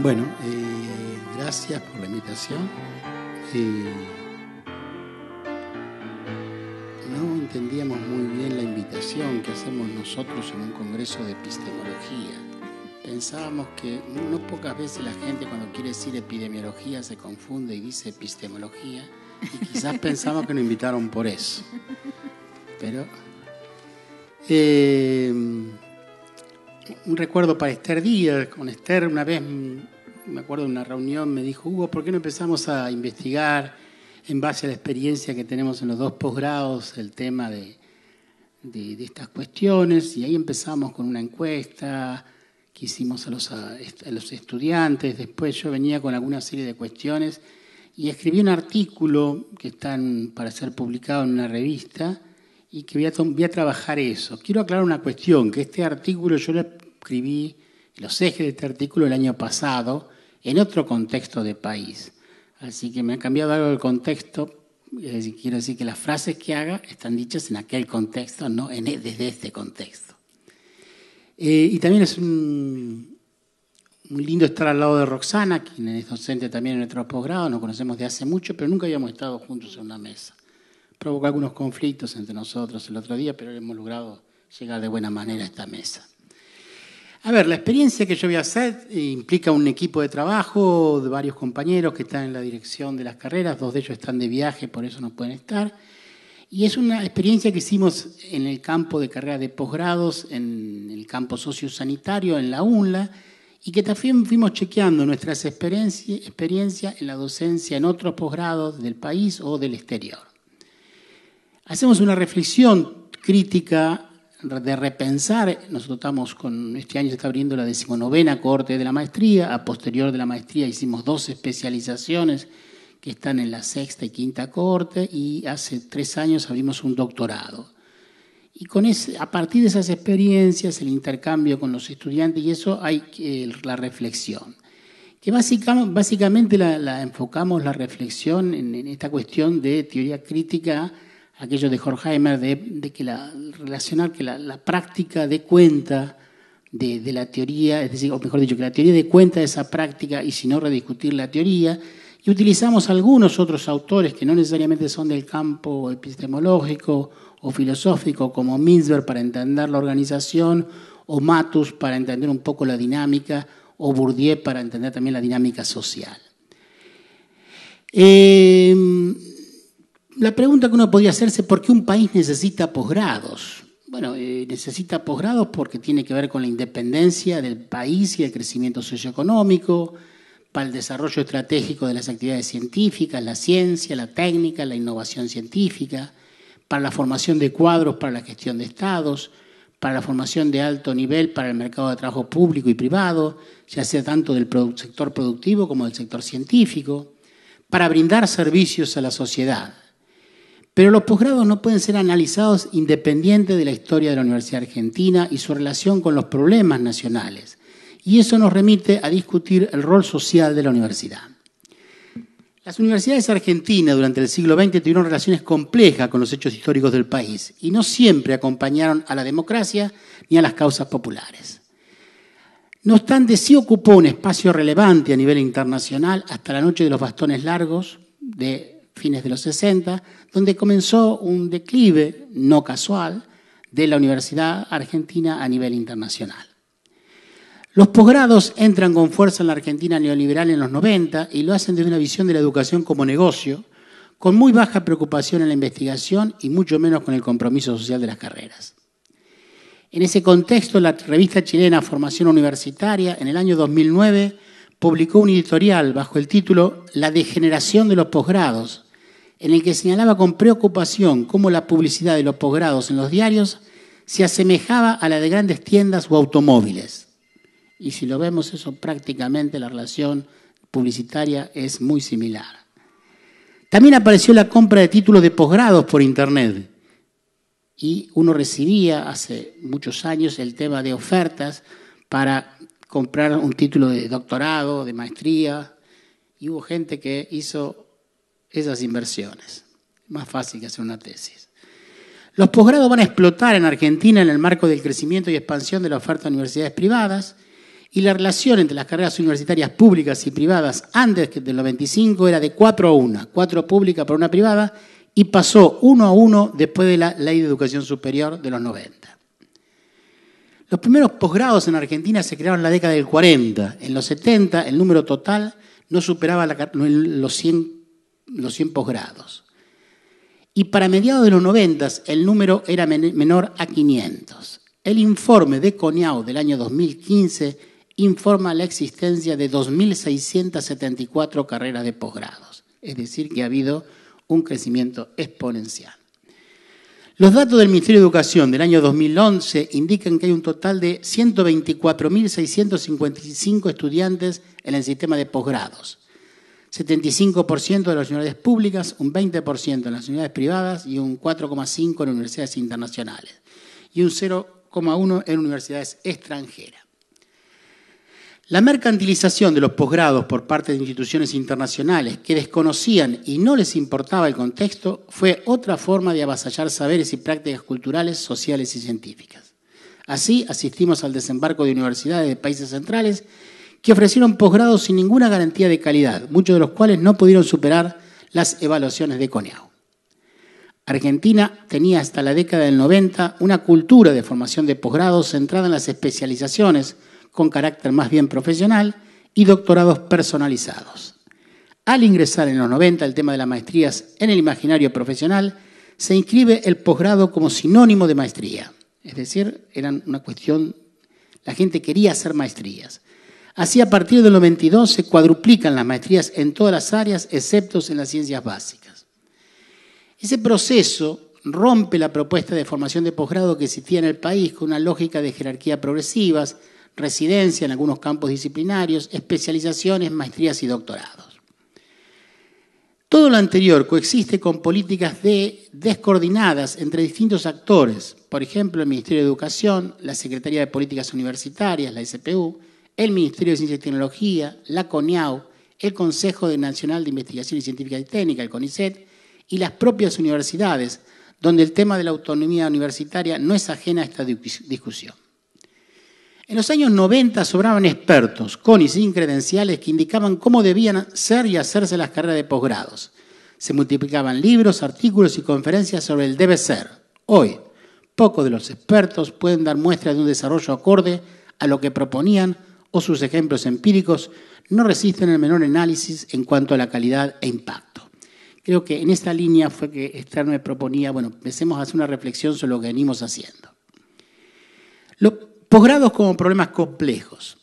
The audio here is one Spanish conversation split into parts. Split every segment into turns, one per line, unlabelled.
Bueno, eh, gracias por la invitación. Eh, no entendíamos muy bien la invitación que hacemos nosotros en un congreso de epistemología. Pensábamos que no pocas veces la gente cuando quiere decir epidemiología se confunde y dice epistemología y quizás pensamos que nos invitaron por eso. Pero eh, un recuerdo para Esther Díaz. Con Esther una vez, mm, me acuerdo de una reunión, me dijo, Hugo, ¿por qué no empezamos a investigar en base a la experiencia que tenemos en los dos posgrados el tema de, estas cuestiones? Y ahí empezamos con una encuesta que hicimos a los, a los estudiantes. Después yo venía con alguna serie de cuestiones y escribí un artículo que está para ser publicado en una revista y que voy a, trabajar eso. Quiero aclarar una cuestión, que este artículo yo lo escribí, los ejes de este artículo el año pasado, en otro contexto de país. Así que me ha cambiado algo el contexto, quiero decir que las frases que haga están dichas en aquel contexto, no en, e, desde este contexto. Eh, y también es un, lindo estar al lado de Roxana, quien es docente también en nuestro posgrado, nos conocemos de hace mucho, pero nunca habíamos estado juntos en una mesa provocó algunos conflictos entre nosotros el otro día, pero hemos logrado llegar de buena manera a esta mesa. A ver, la experiencia que yo voy a hacer implica un equipo de trabajo de varios compañeros que están en la dirección de las carreras, dos de ellos están de viaje, por eso no pueden estar. Y es una experiencia que hicimos en el campo de carrera de posgrados, en el campo sociosanitario, en la UNLA, y que también fuimos chequeando nuestras experiencias en la docencia en otros posgrados del país o del exterior hacemos una reflexión crítica de repensar, nosotros estamos con, este año se está abriendo la decimonovena corte de la maestría, a posterior de la maestría hicimos dos especializaciones que están en la sexta y quinta corte y hace tres años abrimos un doctorado. Y con a partir de esas experiencias, el intercambio con los estudiantes y eso hay eh, la reflexión. Que básicamente, básicamente la, enfocamos la reflexión en esta cuestión de teoría crítica, aquello de Horkheimer, de, que la, relacionar que la, práctica de cuenta de, la teoría, es decir, o mejor dicho, que la teoría de cuenta de esa práctica y si no rediscutir la teoría, y utilizamos algunos otros autores que no necesariamente son del campo epistemológico o filosófico, como Minsberg para entender la organización, o Matus para entender un poco la dinámica, o Bourdieu para entender también la dinámica social. Eh, la pregunta que uno podía hacerse, es ¿por qué un país necesita posgrados? Bueno, eh, necesita posgrados porque tiene que ver con la independencia del país y el crecimiento socioeconómico, para el desarrollo estratégico de las actividades científicas, la ciencia, la técnica, la innovación científica, para la formación de cuadros para la gestión de estados, para la formación de alto nivel para el mercado de trabajo público y privado, ya sea tanto del sector productivo como del sector científico, para brindar servicios a la sociedad. Pero los posgrados no pueden ser analizados independiente de la historia de la Universidad Argentina y su relación con los problemas nacionales. Y eso nos remite a discutir el rol social de la universidad. Las universidades argentinas durante el siglo XX tuvieron relaciones complejas con los hechos históricos del país y no siempre acompañaron a la democracia ni a las causas populares. No obstante, sí ocupó un espacio relevante a nivel internacional hasta la noche de los bastones largos de fines de los 60, donde comenzó un declive no casual de la Universidad Argentina a nivel internacional. Los posgrados entran con fuerza en la Argentina neoliberal en los 90 y lo hacen desde una visión de la educación como negocio, con muy baja preocupación en la investigación y mucho menos con el compromiso social de las carreras. En ese contexto, la revista chilena Formación Universitaria, en el año 2009, publicó un editorial bajo el título La degeneración de los posgrados, en el que señalaba con preocupación cómo la publicidad de los posgrados en los diarios se asemejaba a la de grandes tiendas o automóviles. Y si lo vemos eso prácticamente la relación publicitaria es muy similar. También apareció la compra de títulos de posgrados por Internet. Y uno recibía hace muchos años el tema de ofertas para comprar un título de doctorado, de maestría. Y hubo gente que hizo esas inversiones. Más fácil que hacer una tesis. Los posgrados van a explotar en Argentina en el marco del crecimiento y expansión de la oferta de universidades privadas y la relación entre las carreras universitarias públicas y privadas antes del 95 era de 4 a 1, 4 públicas por una privada y pasó 1 a 1 después de la Ley de Educación Superior de los 90. Los primeros posgrados en Argentina se crearon en la década del 40. En los 70 el número total no superaba los 100 los 100 posgrados. Y para mediados de los 90 el número era menor a 500. El informe de Coniao del año 2015 informa la existencia de 2.674 carreras de posgrados, es decir, que ha habido un crecimiento exponencial. Los datos del Ministerio de Educación del año 2011 indican que hay un total de 124.655 estudiantes en el sistema de posgrados, 75% de las universidades públicas, un 20% en las universidades privadas y un 4,5% en universidades internacionales y un 0,1% en universidades extranjeras. La mercantilización de los posgrados por parte de instituciones internacionales que desconocían y no les importaba el contexto fue otra forma de avasallar saberes y prácticas culturales, sociales y científicas. Así asistimos al desembarco de universidades de países centrales que ofrecieron posgrados sin ninguna garantía de calidad, muchos de los cuales no pudieron superar las evaluaciones de Coneau. Argentina tenía hasta la década del 90 una cultura de formación de posgrados centrada en las especializaciones con carácter más bien profesional y doctorados personalizados. Al ingresar en los 90 el tema de las maestrías en el imaginario profesional, se inscribe el posgrado como sinónimo de maestría. Es decir, era una cuestión, la gente quería hacer maestrías. Así, a partir del 92 se cuadruplican las maestrías en todas las áreas, excepto en las ciencias básicas. Ese proceso rompe la propuesta de formación de posgrado que existía en el país con una lógica de jerarquía progresivas, residencia en algunos campos disciplinarios, especializaciones, maestrías y doctorados. Todo lo anterior coexiste con políticas descoordinadas entre distintos actores, por ejemplo, el Ministerio de Educación, la Secretaría de Políticas Universitarias, la SPU, el Ministerio de Ciencia y Tecnología, la CONIAU, el Consejo Nacional de Investigación Científica y Técnica, el CONICET, y las propias universidades, donde el tema de la autonomía universitaria no es ajena a esta discusión. En los años 90 sobraban expertos, con y sin credenciales, que indicaban cómo debían ser y hacerse las carreras de posgrados. Se multiplicaban libros, artículos y conferencias sobre el debe ser. Hoy, pocos de los expertos pueden dar muestras de un desarrollo acorde a lo que proponían o sus ejemplos empíricos no resisten el menor análisis en cuanto a la calidad e impacto. Creo que en esta línea fue que Esther me proponía, bueno, empecemos a hacer una reflexión sobre lo que venimos haciendo. Los posgrados como problemas complejos.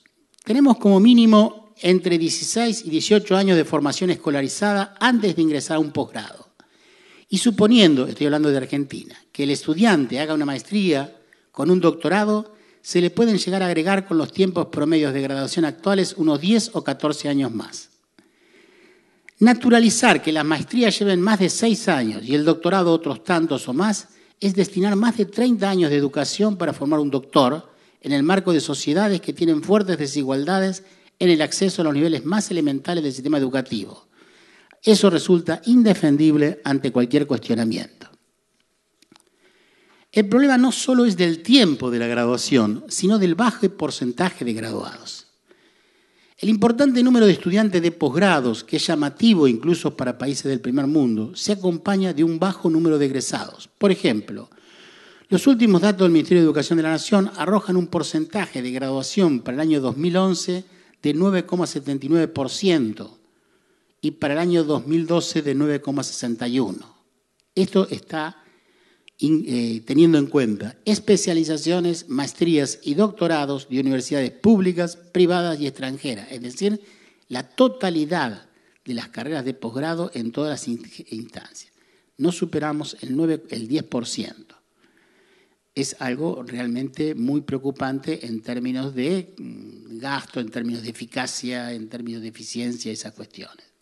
Tenemos como mínimo entre 16 y 18 años de formación escolarizada antes de ingresar a un posgrado. Y suponiendo, estoy hablando de Argentina, que el estudiante haga una maestría con un doctorado, se le pueden llegar a agregar con los tiempos promedios de graduación actuales unos 10 o 14 años más. Naturalizar que las maestrías lleven más de 6 años y el doctorado otros tantos o más es destinar más de 30 años de educación para formar un doctor en el marco de sociedades que tienen fuertes desigualdades en el acceso a los niveles más elementales del sistema educativo. Eso resulta indefendible ante cualquier cuestionamiento. El problema no solo es del tiempo de la graduación, sino del bajo porcentaje de graduados. El importante número de estudiantes de posgrados, que es llamativo incluso para países del primer mundo, se acompaña de un bajo número de egresados. Por ejemplo, los últimos datos del Ministerio de Educación de la Nación arrojan un porcentaje de graduación para el año 2011 de 9,79% y para el año 2012 de 9,61%. Esto está eh, teniendo en cuenta especializaciones, maestrías y doctorados de universidades públicas, privadas y extranjeras, es decir, la totalidad de las carreras de posgrado en todas las instancias. No superamos el, 9, el 10%. Es algo realmente muy preocupante en términos de mm, gasto, en términos de eficacia, en términos de eficiencia, esas cuestiones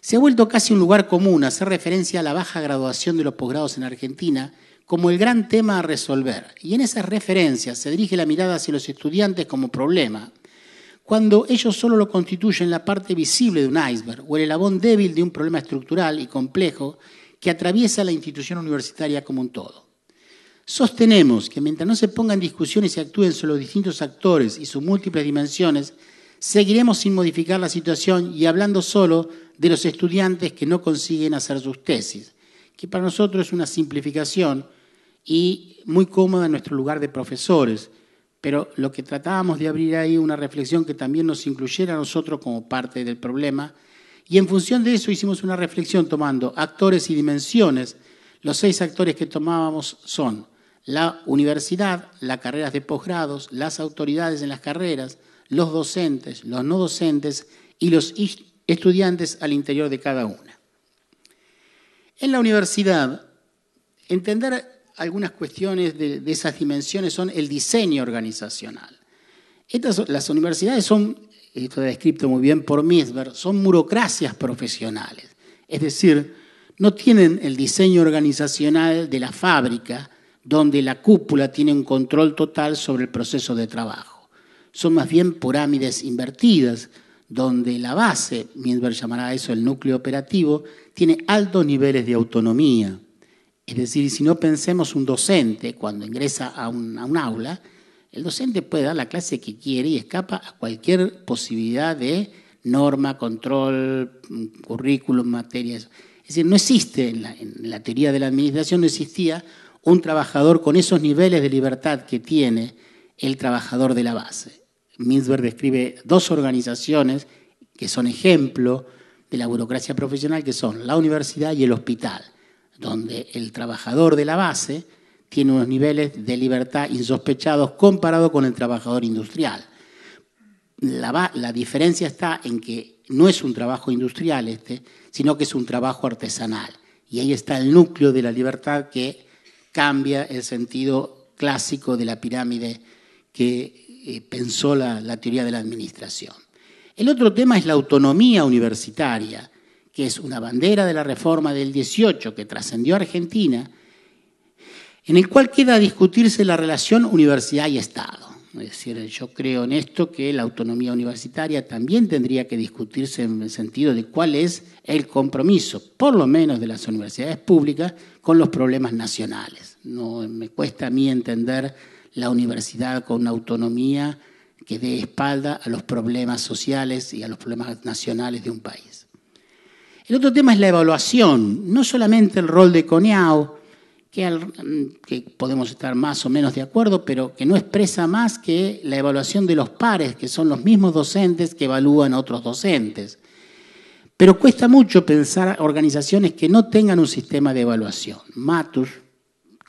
se ha vuelto casi un lugar común hacer referencia a la baja graduación de los posgrados en Argentina como el gran tema a resolver. Y en esas referencias se dirige la mirada hacia los estudiantes como problema, cuando ellos solo lo constituyen la parte visible de un iceberg o el elabón débil de un problema estructural y complejo que atraviesa la institución universitaria como un todo. Sostenemos que mientras no se pongan discusiones y actúen sobre los distintos actores y sus múltiples dimensiones, seguiremos sin modificar la situación y hablando solo de los estudiantes que no consiguen hacer sus tesis, que para nosotros es una simplificación y muy cómoda en nuestro lugar de profesores, pero lo que tratábamos de abrir ahí una reflexión que también nos incluyera a nosotros como parte del problema, y en función de eso hicimos una reflexión tomando actores y dimensiones. Los seis actores que tomábamos son la universidad, las carreras de posgrados, las autoridades en las carreras, los docentes, los no docentes y los estudiantes al interior de cada una. En la universidad, entender algunas cuestiones de, esas dimensiones son el diseño organizacional. Estas, las universidades son, esto descrito muy bien por Misber, son burocracias profesionales. Es decir, no tienen el diseño organizacional de la fábrica, donde la cúpula tiene un control total sobre el proceso de trabajo son más bien pirámides invertidas, donde la base, Miesberg llamará eso el núcleo operativo, tiene altos niveles de autonomía. Es decir, si no pensemos un docente cuando ingresa a un, aula, el docente puede dar la clase que quiere y escapa a cualquier posibilidad de norma, control, currículum, materias. Es decir, no existe en la, en la, teoría de la administración, no existía un trabajador con esos niveles de libertad que tiene el trabajador de la base. Minsberg describe dos organizaciones que son ejemplo de la burocracia profesional, que son la universidad y el hospital, donde el trabajador de la base tiene unos niveles de libertad insospechados comparado con el trabajador industrial. la diferencia está en que no es un trabajo industrial este, sino que es un trabajo artesanal. Y ahí está el núcleo de la libertad que cambia el sentido clásico de la pirámide que eh, pensó la, teoría de la administración. El otro tema es la autonomía universitaria, que es una bandera de la reforma del 18 que trascendió Argentina, en el cual queda discutirse la relación universidad y Estado. Es decir, yo creo en esto que la autonomía universitaria también tendría que discutirse en el sentido de cuál es el compromiso, por lo menos de las universidades públicas, con los problemas nacionales. No me cuesta a mí entender la universidad con una autonomía que dé espalda a los problemas sociales y a los problemas nacionales de un país. El otro tema es la evaluación, no solamente el rol de Coneau, que, podemos estar más o menos de acuerdo, pero que no expresa más que la evaluación de los pares, que son los mismos docentes que evalúan a otros docentes. Pero cuesta mucho pensar organizaciones que no tengan un sistema de evaluación. Matus,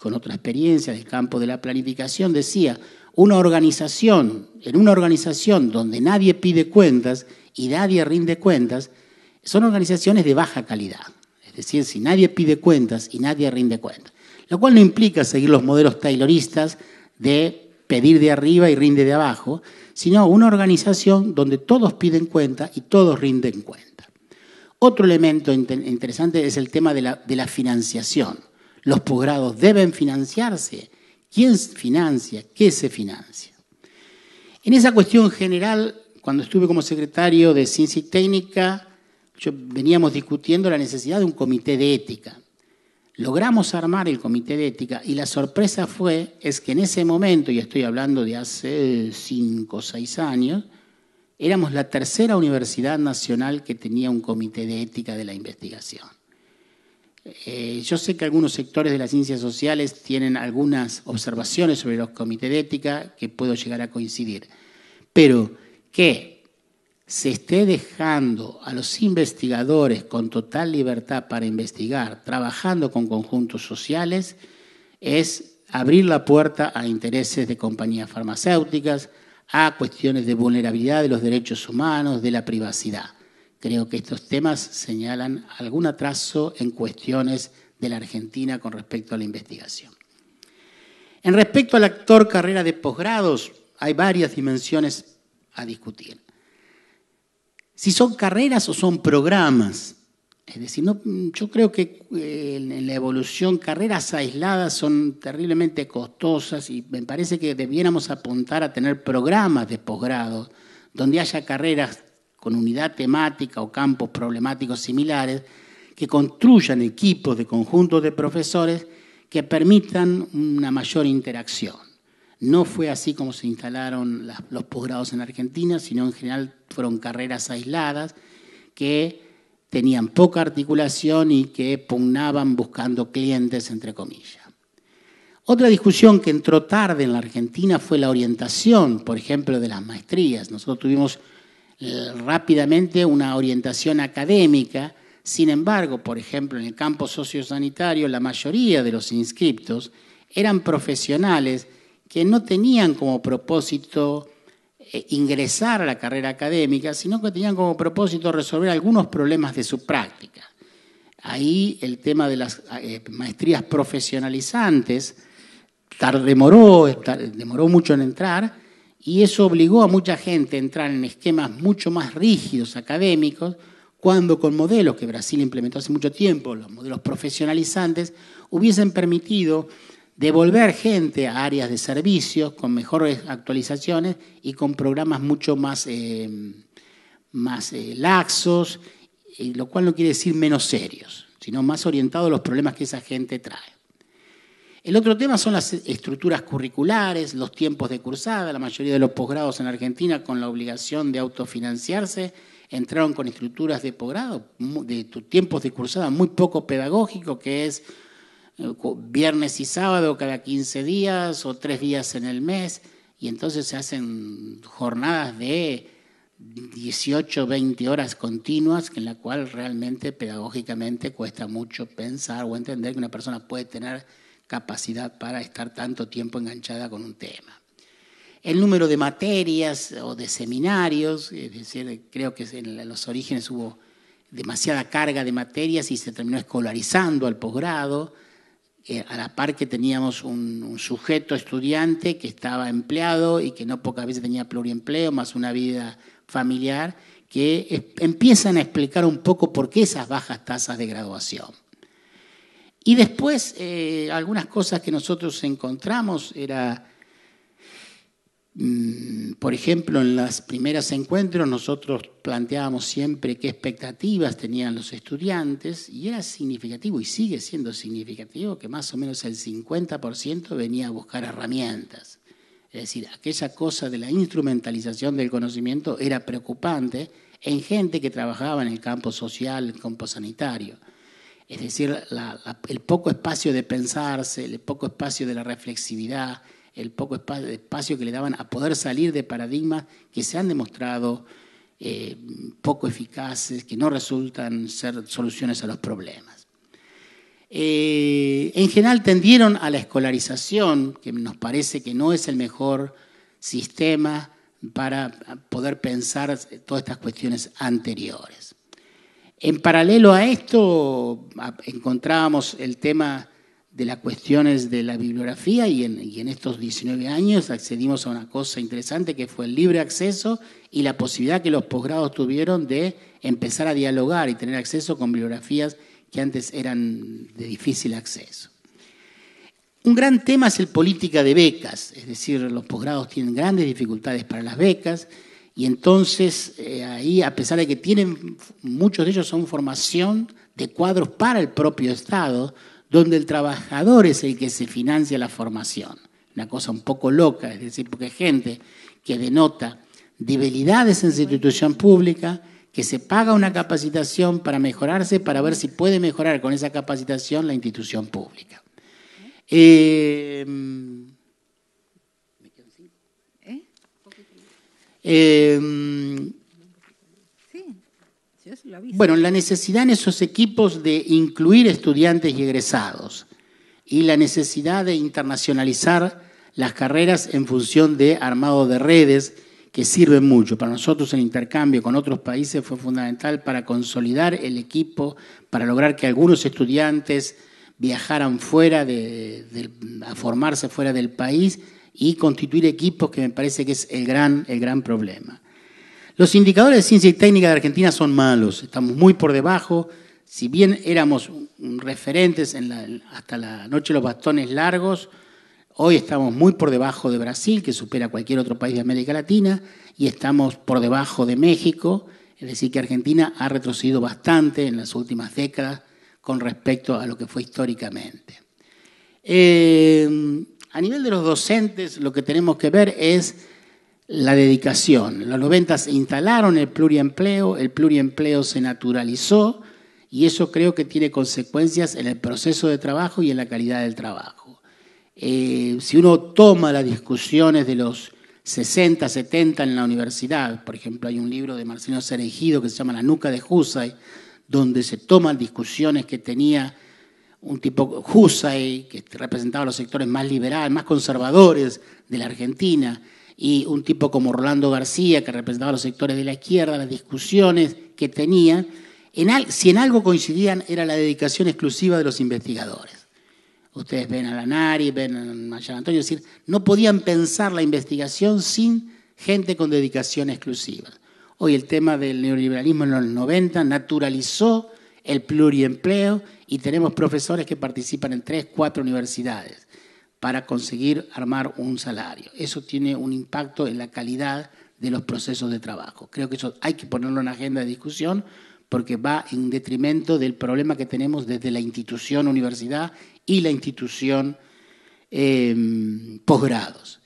con otra experiencia del campo de la planificación, decía, una organización, en una organización donde nadie pide cuentas y nadie rinde cuentas, son organizaciones de baja calidad. Es decir, si nadie pide cuentas y nadie rinde cuentas. Lo cual no implica seguir los modelos tayloristas de pedir de arriba y rinde de abajo, sino una organización donde todos piden cuentas y todos rinden cuentas. Otro elemento interesante es el tema de la financiación. Los posgrados deben financiarse. ¿Quién financia? ¿Qué se financia? En esa cuestión general, cuando estuve como secretario de Ciencia y Técnica, veníamos discutiendo la necesidad de un comité de ética. Logramos armar el comité de ética y la sorpresa fue es que en ese momento, y estoy hablando de hace cinco o seis años, éramos la tercera universidad nacional que tenía un comité de ética de la investigación. Eh, yo sé que algunos sectores de las ciencias sociales tienen algunas observaciones sobre los comités de ética que puedo llegar a coincidir, pero que se esté dejando a los investigadores con total libertad para investigar, trabajando con conjuntos sociales, es abrir la puerta a intereses de compañías farmacéuticas, a cuestiones de vulnerabilidad de los derechos humanos, de la privacidad. Creo que estos temas señalan algún atraso en cuestiones de la Argentina con respecto a la investigación. En respecto al actor carrera de posgrados, hay varias dimensiones a discutir. Si son carreras o son programas, es decir, no, yo creo que eh, en la evolución carreras aisladas son terriblemente costosas y me parece que debiéramos apuntar a tener programas de posgrado donde haya carreras con unidad temática o campos problemáticos similares, que construyan equipos de conjuntos de profesores que permitan una mayor interacción. No fue así como se instalaron los posgrados en Argentina, sino en general fueron carreras aisladas que tenían poca articulación y que pugnaban buscando clientes, entre comillas. Otra discusión que entró tarde en la Argentina fue la orientación, por ejemplo, de las maestrías. Nosotros tuvimos eh, rápidamente una orientación académica. Sin embargo, por ejemplo, en el campo sociosanitario, la mayoría de los inscriptos eran profesionales que no tenían como propósito eh, ingresar a la carrera académica, sino que tenían como propósito resolver algunos problemas de su práctica. Ahí el tema de las eh, maestrías profesionalizantes demoró mucho en entrar y eso obligó a mucha gente a entrar en esquemas mucho más rígidos académicos, cuando con modelos que Brasil implementó hace mucho tiempo, los modelos profesionalizantes, hubiesen permitido devolver gente a áreas de servicios con mejores actualizaciones y con programas mucho más, eh, más eh, laxos, eh, lo cual no quiere decir menos serios, sino más orientados a los problemas que esa gente trae. El otro tema son las estructuras curriculares, los tiempos de cursada. La mayoría de los posgrados en Argentina, con la obligación de autofinanciarse, entraron con estructuras de posgrado, de tiempos de cursada muy poco pedagógico, que es eh, viernes y sábado cada 15 días o tres días en el mes, y entonces se hacen jornadas de 18, 20 horas continuas, en la cual realmente pedagógicamente cuesta mucho pensar o entender que una persona puede tener capacidad para estar tanto tiempo enganchada con un tema. El número de materias o de seminarios, es decir, creo que en los orígenes hubo demasiada carga de materias y se terminó escolarizando al posgrado, eh, a la par que teníamos un, sujeto estudiante que estaba empleado y que no pocas veces tenía pluriempleo, más una vida familiar, que empiezan a explicar un poco por qué esas bajas tasas de graduación. Y después, eh, algunas cosas que nosotros encontramos era, mm, por ejemplo, en las primeras encuentros nosotros planteábamos siempre qué expectativas tenían los estudiantes y era significativo y sigue siendo significativo que más o menos el 50% venía a buscar herramientas. Es decir, aquella cosa de la instrumentalización del conocimiento era preocupante en gente que trabajaba en el campo social, en el campo sanitario es decir, el poco espacio de pensarse, el poco espacio de la reflexividad, el poco espacio que le daban a poder salir de paradigmas que se han demostrado eh, poco eficaces, que no resultan ser soluciones a los problemas. Eh, en general tendieron a la escolarización, que nos parece que no es el mejor sistema para poder pensar todas estas cuestiones anteriores. En paralelo a esto, encontrábamos el tema de las cuestiones de la bibliografía y en, estos 19 años accedimos a una cosa interesante que fue el libre acceso y la posibilidad que los posgrados tuvieron de empezar a dialogar y tener acceso con bibliografías que antes eran de difícil acceso. Un gran tema es el política de becas, es decir, los posgrados tienen grandes dificultades para las becas, y entonces eh, ahí, a pesar de que tienen, muchos de ellos son formación de cuadros para el propio Estado, donde el trabajador es el que se financia la formación. Una cosa un poco loca, es decir, porque hay gente que denota debilidades en su institución pública, que se paga una capacitación para mejorarse, para ver si puede mejorar con esa capacitación la institución pública. Eh, Eh, Bueno, la necesidad en esos equipos de incluir estudiantes y egresados y la necesidad de internacionalizar las carreras en función de armado de redes que sirven mucho. Para nosotros el intercambio con otros países fue fundamental para consolidar el equipo, para lograr que algunos estudiantes viajaran fuera de, a formarse fuera del país y constituir equipos, que me parece que es el gran, el gran problema. Los indicadores de ciencia y técnica de Argentina son malos, estamos muy por debajo. Si bien éramos referentes hasta la noche de los bastones largos, hoy estamos muy por debajo de Brasil, que supera cualquier otro país de América Latina, y estamos por debajo de México, es decir, que Argentina ha retrocedido bastante en las últimas décadas con respecto a lo que fue históricamente. Eh, a nivel de los docentes, lo que tenemos que ver es la dedicación. En los 90 se instalaron el pluriempleo, el pluriempleo se naturalizó y eso creo que tiene consecuencias en el proceso de trabajo y en la calidad del trabajo. Eh, si uno toma las discusiones de los 60, 70 en la universidad, por ejemplo, hay un libro de Marcelo Serengido que se llama La nuca de Husay, donde se toman discusiones que tenía un tipo Husay, que representaba los sectores más liberales, más conservadores de la Argentina, y un tipo como Rolando García, que representaba los sectores de la izquierda, las discusiones que tenían, si en algo coincidían era la dedicación exclusiva de los investigadores. Ustedes ven a Lanari, ven a Mayan Antonio, es decir, no podían pensar la investigación sin gente con dedicación exclusiva. Hoy el tema del neoliberalismo en los 90 naturalizó el pluriempleo y tenemos profesores que participan en tres, cuatro universidades para conseguir armar un salario. Eso tiene un impacto en la calidad de los procesos de trabajo. Creo que eso hay que ponerlo en agenda de discusión porque va en detrimento del problema que tenemos desde la institución universidad y la institución eh, posgrados.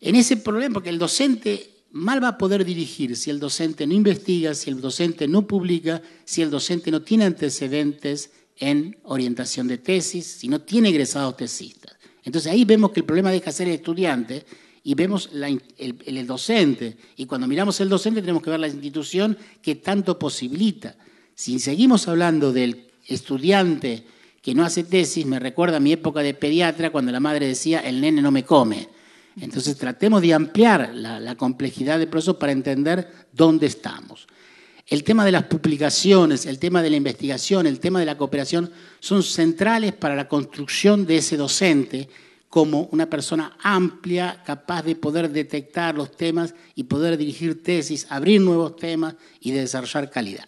En ese problema, porque el docente mal va a poder dirigir si el docente no investiga, si el docente no publica, si el docente no tiene antecedentes en orientación de tesis, si no tiene egresados tesistas. Entonces ahí vemos que el problema deja ser el estudiante y vemos el, el, docente. Y cuando miramos el docente tenemos que ver la institución que tanto posibilita. Si seguimos hablando del estudiante que no hace tesis, me recuerda a mi época de pediatra cuando la madre decía, el nene no me come. Entonces tratemos de ampliar la, complejidad del proceso para entender dónde estamos. El tema de las publicaciones, el tema de la investigación, el tema de la cooperación son centrales para la construcción de ese docente como una persona amplia, capaz de poder detectar los temas y poder dirigir tesis, abrir nuevos temas y desarrollar calidad.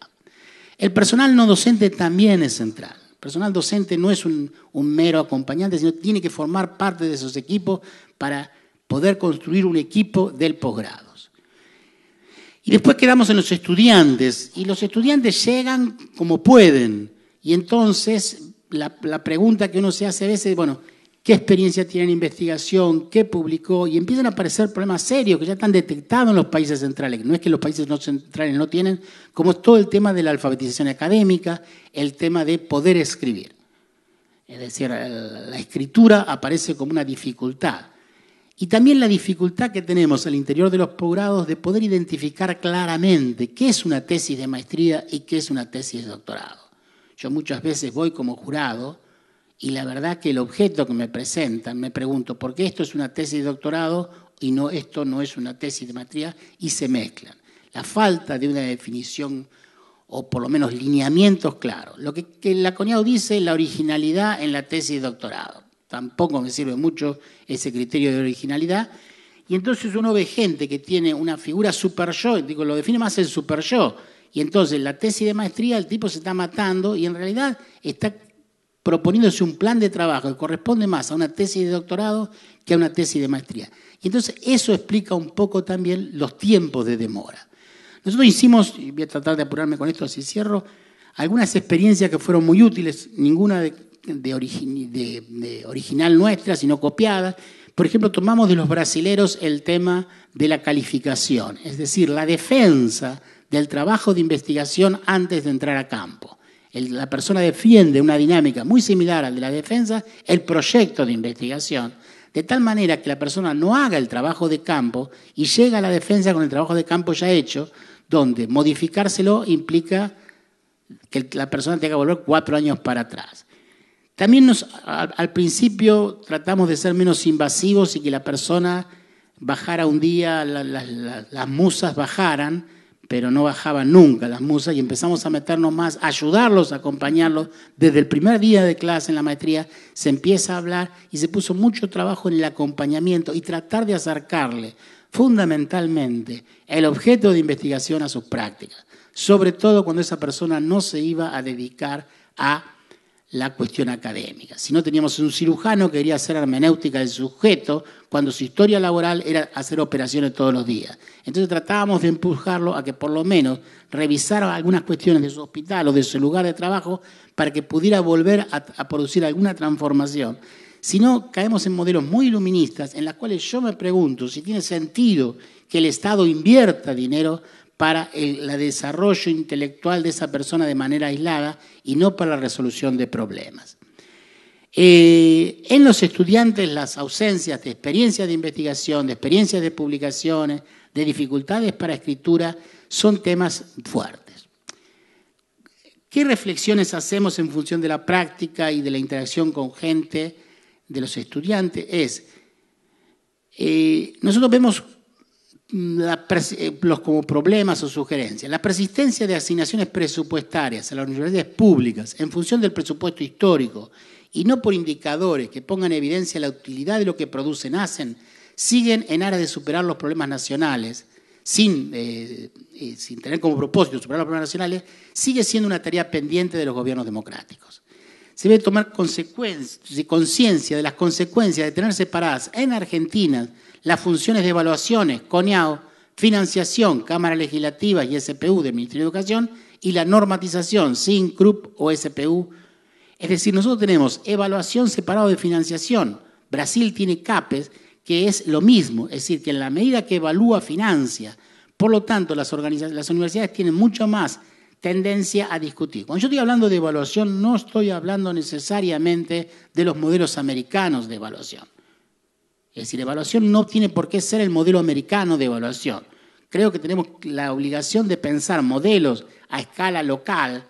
El personal no docente también es central. El personal docente no es un, un mero acompañante, sino tiene que formar parte de esos equipos para poder construir un equipo del posgrados Y después quedamos en los estudiantes, y los estudiantes llegan como pueden. Y entonces la, pregunta que uno se hace a veces es, bueno, ¿qué experiencia tiene en investigación? ¿Qué publicó? Y empiezan a aparecer problemas serios que ya están detectados en los países centrales. No es que los países no centrales no tienen, como es todo el tema de la alfabetización académica, el tema de poder escribir. Es decir, la escritura aparece como una dificultad. Y también la dificultad que tenemos al interior de los posgrados de poder identificar claramente qué es una tesis de maestría y qué es una tesis de doctorado. Yo muchas veces voy como jurado y la verdad que el objeto que me presentan, me pregunto, ¿por qué esto es una tesis de doctorado y no esto no es una tesis de maestría? Y se mezclan. La falta de una definición o por lo menos lineamientos claros. Lo que, que Laconiao dice, la originalidad en la tesis de doctorado tampoco me sirve mucho ese criterio de originalidad. Y entonces uno ve gente que tiene una figura super yo, digo, lo define más el super yo. Y entonces la tesis de maestría, el tipo se está matando y en realidad está proponiéndose un plan de trabajo que corresponde más a una tesis de doctorado que a una tesis de maestría. Y entonces eso explica un poco también los tiempos de demora. Nosotros hicimos, y voy a tratar de apurarme con esto así cierro, algunas experiencias que fueron muy útiles, ninguna de de, original nuestra, sino copiada Por ejemplo, tomamos de los brasileros el tema de la calificación, es decir, la defensa del trabajo de investigación antes de entrar a campo. la persona defiende una dinámica muy similar al de la defensa, el proyecto de investigación, de tal manera que la persona no haga el trabajo de campo y llega a la defensa con el trabajo de campo ya hecho, donde modificárselo implica que la persona tenga que volver cuatro años para atrás. También al, principio tratamos de ser menos invasivos y que la persona bajara un día, las musas bajaran, pero no bajaban nunca las musas y empezamos a meternos más, a ayudarlos, a acompañarlos. Desde el primer día de clase en la maestría se empieza a hablar y se puso mucho trabajo en el acompañamiento y tratar de acercarle fundamentalmente el objeto de investigación a sus prácticas, sobre todo cuando esa persona no se iba a dedicar a la cuestión académica. Si no teníamos un cirujano que quería hacer hermenéutica del sujeto, cuando su historia laboral era hacer operaciones todos los días. Entonces tratábamos de empujarlo a que por lo menos revisara algunas cuestiones de su hospital o de su lugar de trabajo para que pudiera volver a, producir alguna transformación. Si no, caemos en modelos muy iluministas en las cuales yo me pregunto si tiene sentido que el Estado invierta dinero para el, desarrollo intelectual de esa persona de manera aislada y no para la resolución de problemas. Eh, en los estudiantes las ausencias de experiencias de investigación, de experiencias de publicaciones, de dificultades para escritura, son temas fuertes. ¿Qué reflexiones hacemos en función de la práctica y de la interacción con gente de los estudiantes? Es, eh, nosotros vemos Mm, eh, los como problemas o sugerencias. La persistencia de asignaciones presupuestarias a las universidades públicas en función del presupuesto histórico y no por indicadores que pongan en evidencia la utilidad de lo que producen, hacen, siguen en área de superar los problemas nacionales, sin, eh, eh, sin tener como propósito superar los problemas nacionales, sigue siendo una tarea pendiente de los gobiernos democráticos. Se debe tomar conciencia de las consecuencias de tener separadas en Argentina las funciones de evaluaciones, CONIAO, financiación, Cámara Legislativa y SPU del Ministerio de Educación, y la normatización, SIN, CRUP o SPU. Es decir, nosotros tenemos evaluación separado de financiación. Brasil tiene CAPES, que es lo mismo, es decir, que en la medida que evalúa financia, por lo tanto, las, las universidades tienen mucho más tendencia a discutir. Cuando yo estoy hablando de evaluación, no estoy hablando necesariamente de los modelos americanos de evaluación. Es decir, evaluación no tiene por qué ser el modelo americano de evaluación. Creo que tenemos la obligación de pensar modelos a escala local,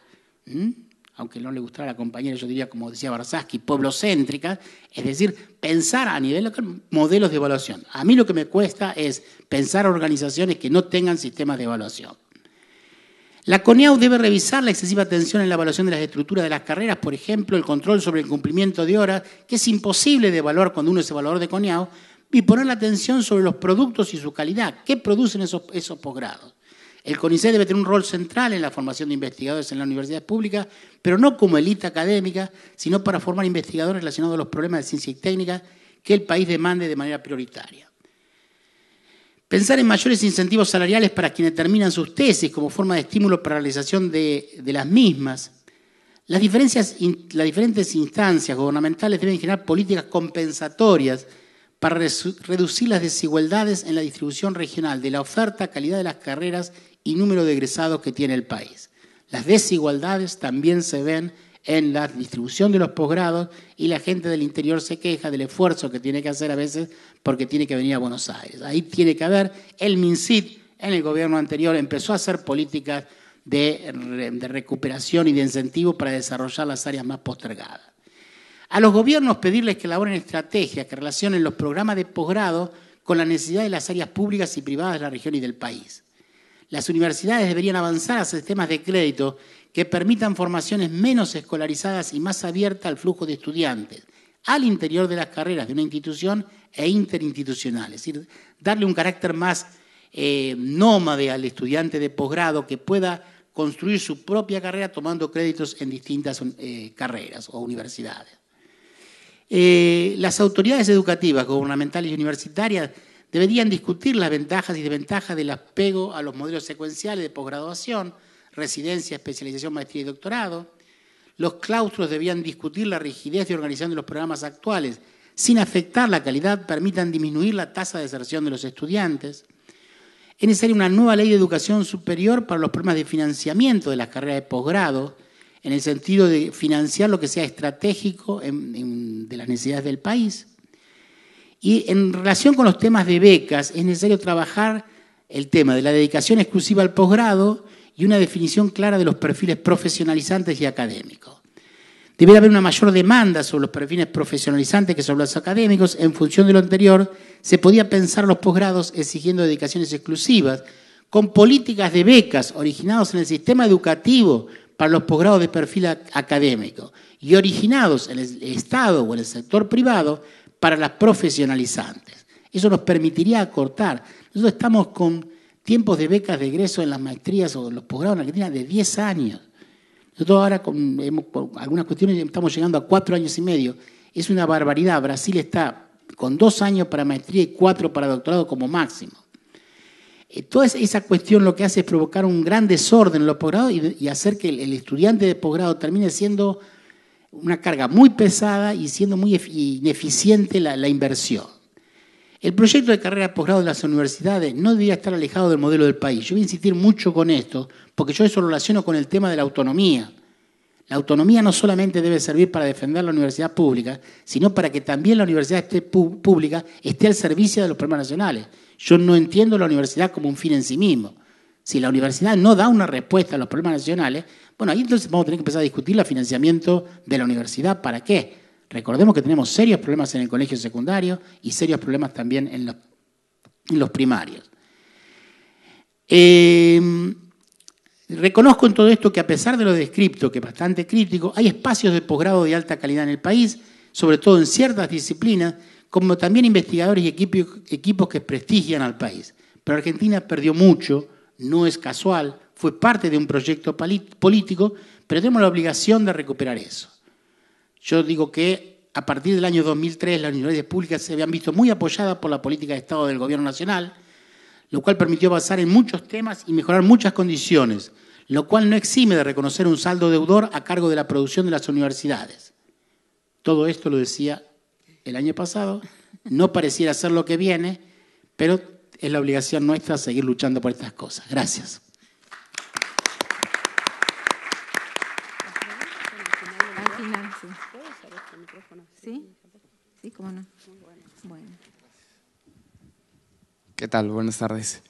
aunque no le gustara a la compañera, yo diría, como decía Barsaski, pueblo-céntrica, es decir, pensar a nivel local modelos de evaluación. A mí lo que me cuesta es pensar organizaciones que no tengan sistemas de evaluación. La CONIAU debe revisar la excesiva atención en la evaluación de las estructuras de las carreras, por ejemplo, el control sobre el cumplimiento de horas, que es imposible de evaluar cuando uno es evaluador de CONIAU, y poner la atención sobre los productos y su calidad. ¿Qué producen esos, esos posgrados? El CONICET debe tener un rol central en la formación de investigadores en la universidad pública, pero no como élite académica, sino para formar investigadores relacionados a los problemas de ciencia y técnica que el país demande de manera prioritaria. Pensar en mayores incentivos salariales para quienes terminan sus tesis como forma de estímulo para la realización de, las mismas. Las, las diferentes instancias gubernamentales deben generar políticas compensatorias para reducir las desigualdades en la distribución regional de la oferta, calidad de las carreras y número de egresados que tiene el país. Las desigualdades también se ven en la distribución de los posgrados y la gente del interior se queja del esfuerzo que tiene que hacer a veces porque tiene que venir a Buenos Aires. Ahí tiene que haber, el MINCIT en el gobierno anterior empezó a hacer políticas de, recuperación y de incentivo para desarrollar las áreas más postergadas. A los gobiernos pedirles que elaboren estrategias que relacionen los programas de posgrado con la necesidad de las áreas públicas y privadas de la región y del país. Las universidades deberían avanzar a sistemas de crédito que permitan formaciones menos escolarizadas y más abiertas al flujo de estudiantes al interior de las carreras de una institución e interinstitucional, es decir, darle un carácter más eh, nómade al estudiante de posgrado que pueda construir su propia carrera tomando créditos en distintas eh, carreras o universidades. Eh, las autoridades educativas, gubernamentales y universitarias deberían discutir las ventajas y desventajas del apego a los modelos secuenciales de posgraduación, residencia, especialización, maestría y doctorado. Los claustros debían discutir la rigidez de organización de los programas actuales sin afectar la calidad, permitan disminuir la tasa de deserción de los estudiantes. Es necesaria una nueva ley de educación superior para los problemas de financiamiento de las carreras de posgrado, en el sentido de financiar lo que sea estratégico de las necesidades del país. Y en relación con los temas de becas, es necesario trabajar el tema de la dedicación exclusiva al posgrado y una definición clara de los perfiles profesionalizantes y académicos. Debería haber una mayor demanda sobre los perfiles profesionalizantes que sobre los académicos. En función de lo anterior, se podía pensar los posgrados exigiendo dedicaciones exclusivas, con políticas de becas originados en el sistema educativo para los posgrados de perfil académico y originados en el Estado o en el sector privado para las profesionalizantes. Eso nos permitiría acortar. Nosotros estamos con tiempos de becas de egreso en las maestrías o los posgrados en Argentina de 10 años. Nosotros ahora, con, por algunas cuestiones, estamos llegando a 4 años y medio. Es una barbaridad. Brasil está con 2 años para maestría y 4 para doctorado como máximo. Eh, toda esa cuestión lo que hace es provocar un gran desorden en los posgrados y, hacer que el estudiante de posgrado termine siendo una carga muy pesada y siendo muy ineficiente la, inversión. El proyecto de carrera posgrado de las universidades no debería estar alejado del modelo del país. Yo voy a insistir mucho con esto, porque yo eso lo relaciono con el tema de la autonomía. La autonomía no solamente debe servir para defender la universidad pública, sino para que también la universidad esté pública esté al servicio de los problemas nacionales. Yo no entiendo la universidad como un fin en sí mismo si la universidad no da una respuesta a los problemas nacionales, bueno, ahí entonces vamos a tener que empezar a discutir el financiamiento de la universidad. ¿Para qué? Recordemos que tenemos serios problemas en el colegio secundario y serios problemas también en los, primarios. Eh, reconozco en todo esto que a pesar de lo descripto, que es bastante crítico, hay espacios de posgrado de alta calidad en el país, sobre todo en ciertas disciplinas, como también investigadores y equipos que prestigian al país. Pero Argentina perdió mucho no es casual, fue parte de un proyecto político, pero tenemos la obligación de recuperar eso. Yo digo que a partir del año 2003 las universidades públicas se habían visto muy apoyadas por la política de Estado del Gobierno Nacional, lo cual permitió avanzar en muchos temas y mejorar muchas condiciones, lo cual no exime de reconocer un saldo deudor a cargo de la producción de las universidades. Todo esto lo decía el año pasado, no pareciera ser lo que viene, pero es la obligación nuestra seguir luchando por estas cosas. Gracias. ¿Qué tal? Buenas tardes.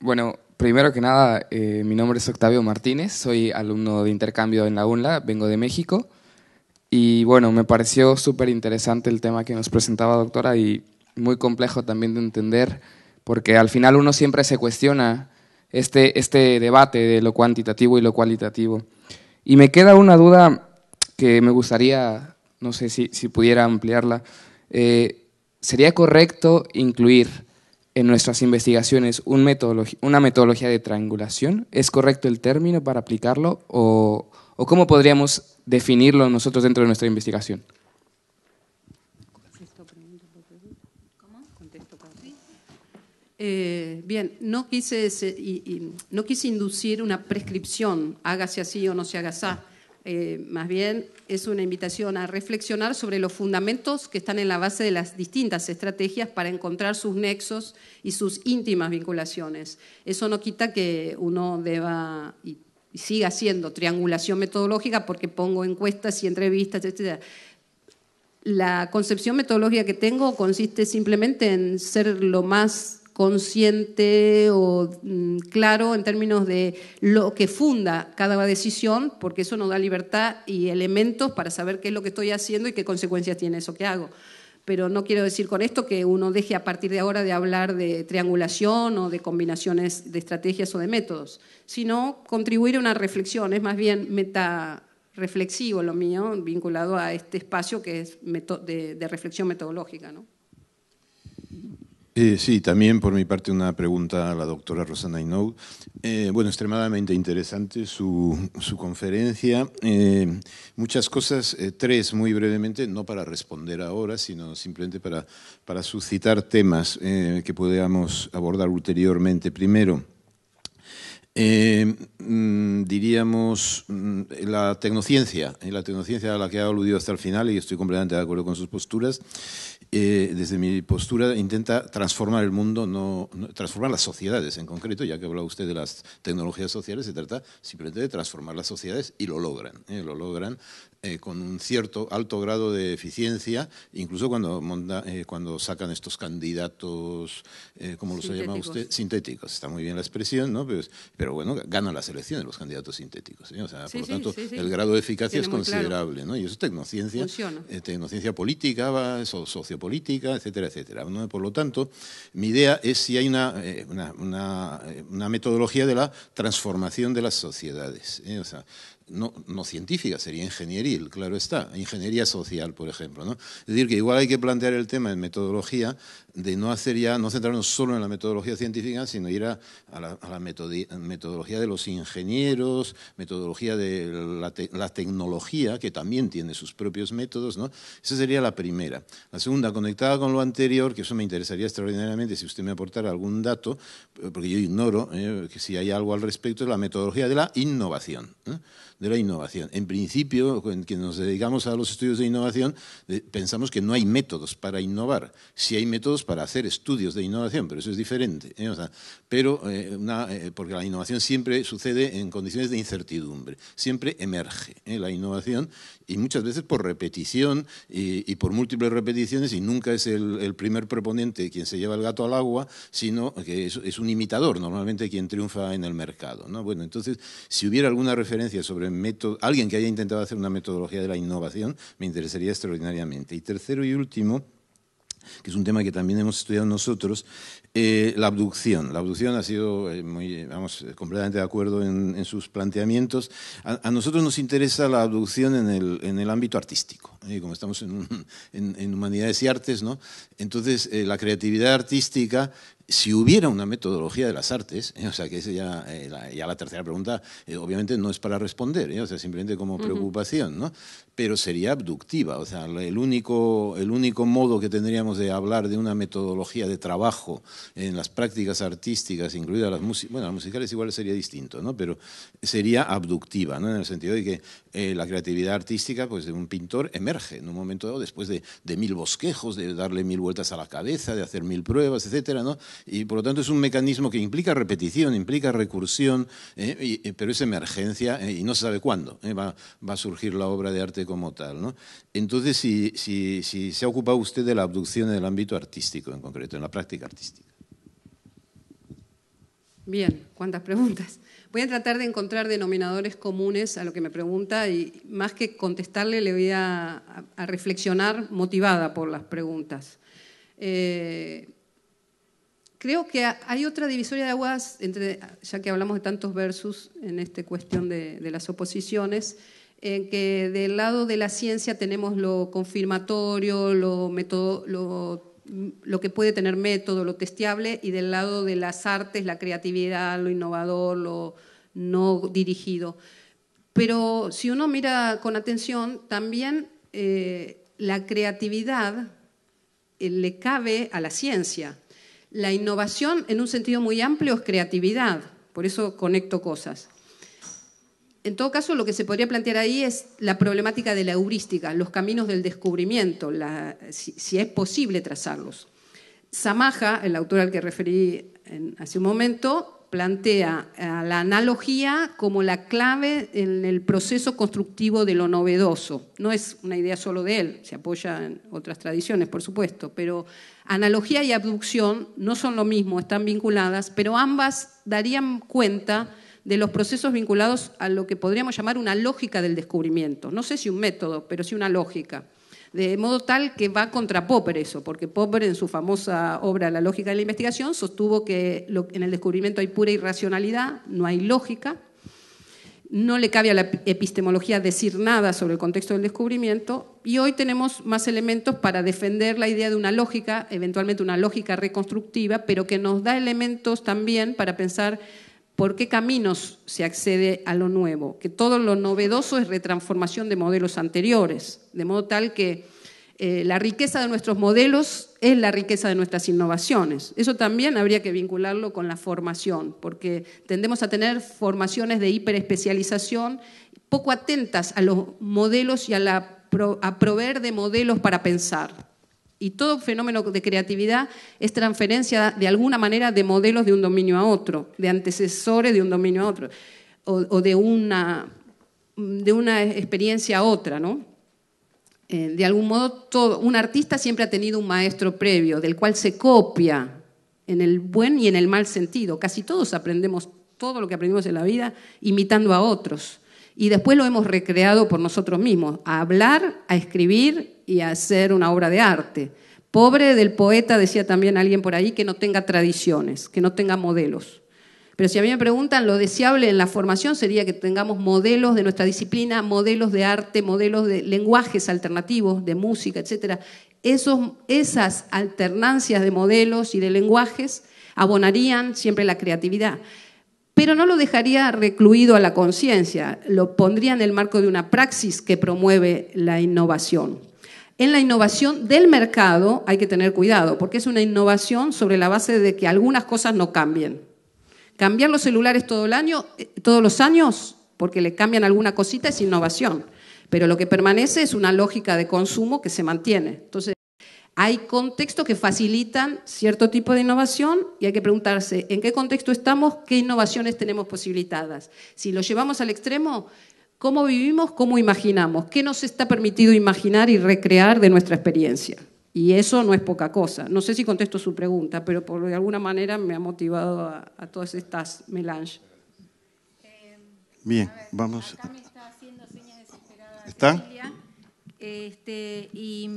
Bueno, primero que nada, eh, mi nombre es Octavio Martínez, soy alumno de intercambio en la UNLA, vengo de México. Y bueno, me pareció súper interesante el tema que nos presentaba, doctora, y muy complejo también de entender porque al final uno siempre se cuestiona este, este, debate de lo cuantitativo y lo cualitativo.
Y me queda una
duda que me gustaría, no sé si, pudiera ampliarla. Eh, ¿Sería correcto incluir en nuestras investigaciones una metodología de triangulación? ¿Es correcto el término para aplicarlo o, o cómo podríamos definirlo nosotros dentro de nuestra investigación?
Eh, bien, no quise, inducir una prescripción, hágase así o no se haga así. Eh, más bien es una invitación a reflexionar sobre los fundamentos que están en la base de las distintas estrategias para encontrar sus nexos y sus íntimas vinculaciones. Eso no quita que uno deba y, y siga haciendo triangulación metodológica porque pongo encuestas y entrevistas, etc. La concepción metodológica que tengo consiste simplemente en ser lo más consciente o mm, claro en términos de lo que funda cada decisión, porque eso nos da libertad y elementos para saber qué es lo que estoy haciendo y qué consecuencias tiene eso que hago. Pero no quiero decir con esto que uno deje a partir de ahora de hablar de triangulación o de combinaciones de estrategias o de métodos, sino contribuir a una reflexión, es más bien meta reflexivo lo mío, vinculado a este espacio que es de, de reflexión metodológica. ¿no?
Eh, sí, también por mi parte una pregunta a la doctora Rosana Inou. Eh, bueno, extremadamente interesante su, conferencia. Eh, muchas cosas, tres muy brevemente, no para responder ahora, sino simplemente para, para suscitar temas que podamos abordar ulteriormente. Primero, eh, mm, diríamos mm, la tecnociencia, eh, la tecnociencia a la que ha aludido hasta el final, y estoy completamente de acuerdo con sus posturas, eh, desde mi postura intenta transformar el mundo, no, transformar las sociedades en concreto, ya que habla usted de las tecnologías sociales, se trata simplemente de transformar las sociedades y lo logran, lo logran eh, con un cierto alto grado de eficiencia, incluso cuando, eh, cuando sacan estos candidatos, eh, como los ha usted, sintéticos. Está muy bien la expresión, ¿no? Pues, pero, bueno, ganan las elecciones los candidatos sintéticos. por lo tanto, el grado de eficacia es considerable, Y eso es tecnociencia, tecnociencia política, sociopolítica, etcétera, etcétera. Por lo tanto, mi idea es si hay una, metodología de la transformación de las sociedades. O no, científica, sería ingenieril, claro está, ingeniería social, por ejemplo. ¿no? Es decir, que igual hay que plantear el tema en metodología de no hacer ya, no centrarnos solo en la metodología científica, sino ir a, la, metodología de los ingenieros, metodología de la, tecnología, que también tiene sus propios métodos, ¿no? Esa sería la primera. La segunda, conectada con lo anterior, que eso me interesaría extraordinariamente si usted me aportara algún dato, porque yo ignoro ¿eh? que si hay algo al respecto, es la metodología de la innovación. ¿eh? de la innovación. En principio, quienes nos dedicamos a los estudios de innovación, eh, pensamos que no hay métodos para innovar. Si hay métodos para hacer estudios de innovación, pero eso es diferente. ¿eh? Eh, eh, porque la innovación siempre sucede en condiciones de incertidumbre, siempre emerge la innovación y muchas veces por repetición y, por múltiples repeticiones y nunca es el, primer proponente quien se lleva el gato al agua, sino que es, un imitador normalmente quien triunfa en el mercado. entonces, si hubiera alguna referencia sobre método, alguien que haya intentado hacer una metodología de la innovación, me interesaría extraordinariamente. Y tercero y último, que es un tema que también hemos estudiado nosotros, eh, la abducción. La abducción ha sido, eh, muy, vamos, eh, completamente de acuerdo en, sus planteamientos. A, nosotros nos interesa la abducción en el, en el ámbito artístico, como estamos en, en, humanidades y artes, ¿no? Entonces, la creatividad artística si hubiera una metodología de las artes, eh, o sea, que esa eh, ya, la, tercera pregunta, eh, obviamente no es para responder, o sea, simplemente como preocupación, ¿no? Pero sería abductiva, o sea, el único, el único modo que tendríamos de hablar de una metodología de trabajo en las prácticas artísticas, incluidas las musicales, bueno, las musicales igual sería distinto, ¿no? Pero sería abductiva, ¿no? En el sentido de que eh, la creatividad artística pues, de un pintor emerge en un momento dado, después de, mil bosquejos, de darle mil vueltas a la cabeza, de hacer mil pruebas, etc. ¿no? Y por lo tanto es un mecanismo que implica repetición, implica recursión, ¿eh? Eh, pero es emergencia y no se sabe cuándo va, a surgir la obra de arte como tal. Entonces, si, si, si se ha ocupado usted de la abducción en el ámbito artístico en concreto, en la práctica artística.
Bien, ¿cuántas preguntas? Voy a tratar de encontrar denominadores comunes a lo que me pregunta y más que contestarle le voy a, reflexionar motivada por las preguntas. Eh, creo que hay otra divisoria de aguas, entre, ya que hablamos de tantos versus en esta cuestión de, las oposiciones, en que del lado de la ciencia tenemos lo confirmatorio, lo, método lo que puede tener método, lo testeable, y del lado de las artes, la creatividad, lo innovador, lo no dirigido. Pero si uno mira con atención, también eh, la creatividad eh, le cabe a la ciencia. La innovación, en un sentido muy amplio, es creatividad. Por eso conecto cosas. En todo caso, lo que se podría plantear ahí es la problemática de la heurística, los caminos del descubrimiento, si, es posible trazarlos. Samaja, el autor al que referí en, hace un momento, plantea eh, la analogía como la clave en el proceso constructivo de lo novedoso. No es una idea solo de él, se apoya en otras tradiciones, por supuesto, pero analogía y abducción no son lo mismo, están vinculadas, pero ambas darían cuenta de los procesos vinculados a lo que podríamos llamar una lógica del descubrimiento. No sé si un método, pero sí una lógica. De modo tal que va contra Popper eso, porque Popper en su famosa obra La lógica de la investigación sostuvo que en el descubrimiento hay pura irracionalidad, no hay lógica, no le cabe a la epistemología decir nada sobre el contexto del descubrimiento y hoy tenemos más elementos para defender la idea de una lógica, eventualmente una lógica reconstructiva, pero que nos da elementos también para pensar ¿Por qué caminos se accede a lo nuevo? Que todo lo novedoso es retransformación de modelos anteriores, de modo tal que eh, la riqueza de nuestros modelos es la riqueza de nuestras innovaciones. Eso también habría que vincularlo con la formación, porque tendemos a tener formaciones de hiperespecialización poco atentas a los modelos y a, la, a proveer de modelos para pensar. Y todo fenómeno de creatividad es transferencia de alguna manera de modelos de un dominio a otro, de antecesores de un dominio a otro, o, de, una, de una experiencia a otra, ¿no? Eh, de algún modo, todo, un artista siempre ha tenido un maestro previo, del cual se copia en el buen y en el mal sentido. Casi todos aprendemos todo lo que aprendimos en la vida imitando a otros y después lo hemos recreado por nosotros mismos, a hablar, a escribir y a hacer una obra de arte. Pobre del poeta, decía también alguien por ahí, que no tenga tradiciones, que no tenga modelos. Pero si a mí me preguntan, lo deseable en la formación sería que tengamos modelos de nuestra disciplina, modelos de arte, modelos de lenguajes alternativos, de música, etc. esas alternancias de modelos y de lenguajes abonarían siempre la creatividad pero no lo dejaría recluido a la conciencia, lo pondría en el marco de una praxis que promueve la innovación. En la innovación del mercado hay que tener cuidado, porque es una innovación sobre la base de que algunas cosas no cambien. Cambiar los celulares todo el año, eh, todos los años, porque le cambian alguna cosita, es innovación. Pero lo que permanece es una lógica de consumo que se mantiene. Entonces, hay contextos que facilitan cierto tipo de innovación y hay que preguntarse en qué contexto estamos, qué innovaciones tenemos posibilitadas. Si lo llevamos al extremo, ¿cómo vivimos, cómo imaginamos? ¿Qué nos está permitido imaginar y recrear de nuestra experiencia? Y eso no es poca cosa. No sé si contesto su pregunta, pero por de alguna manera me ha motivado a, todas estas melange.
Eh, Bien, vamos. está haciendo señas desesperadas.
este, y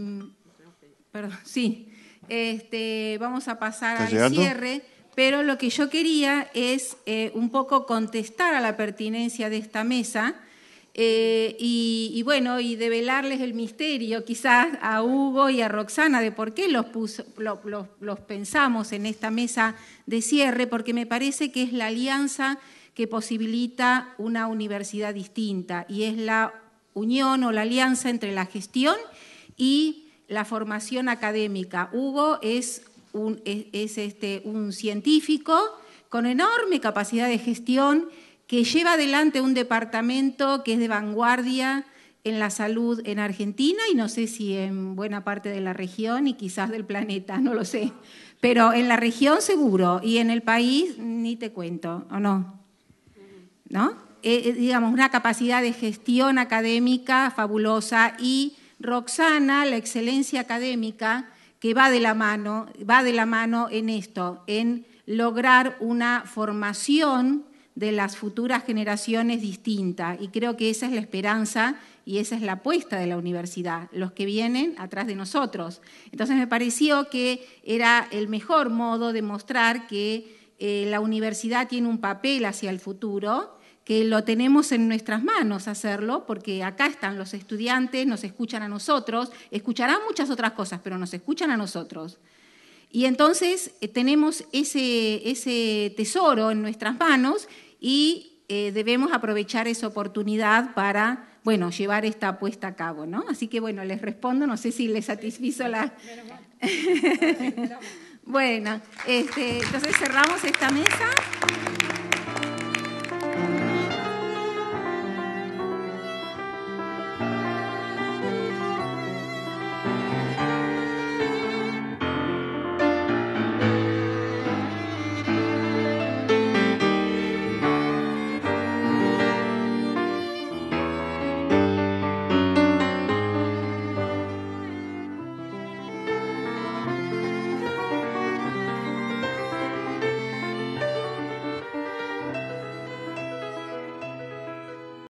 Perdón, sí. Este, vamos a pasar al cierre, pero lo que yo quería es eh, un poco contestar a la pertinencia de esta mesa eh, y, bueno, y develarles el misterio quizás a Hugo y a Roxana de por qué los, puso, los pensamos en esta mesa de cierre, porque me parece que es la alianza que posibilita una universidad distinta y es la unión o la alianza entre la gestión y la formación académica. Hugo es este, un, científico con enorme capacidad de gestión que lleva adelante un departamento que es de vanguardia en la salud en Argentina y no sé si en buena parte de la región y quizás del planeta, no lo sé. Pero en la región seguro y en el país ni te cuento, ¿o no? ¿No? Eh, eh, digamos, una capacidad de gestión académica fabulosa y Roxana, la excelencia académica, que va de la mano, va de la mano en esto, en lograr una formación de las futuras generaciones distinta. Y creo que esa es la esperanza y esa es la apuesta de la universidad, los que vienen atrás de nosotros. Entonces me pareció que era el mejor modo de mostrar que eh, la universidad tiene un papel hacia el futuro que lo tenemos en nuestras manos hacerlo, porque acá están los estudiantes, nos escuchan a nosotros, escucharán muchas otras cosas, pero nos escuchan a nosotros. Y entonces eh, tenemos ese, ese, tesoro en nuestras manos y eh, debemos aprovechar esa oportunidad para, bueno, llevar esta apuesta a cabo, ¿no? Así que, bueno, les respondo, no sé si les satisfizo la... bueno, este, entonces cerramos esta mesa.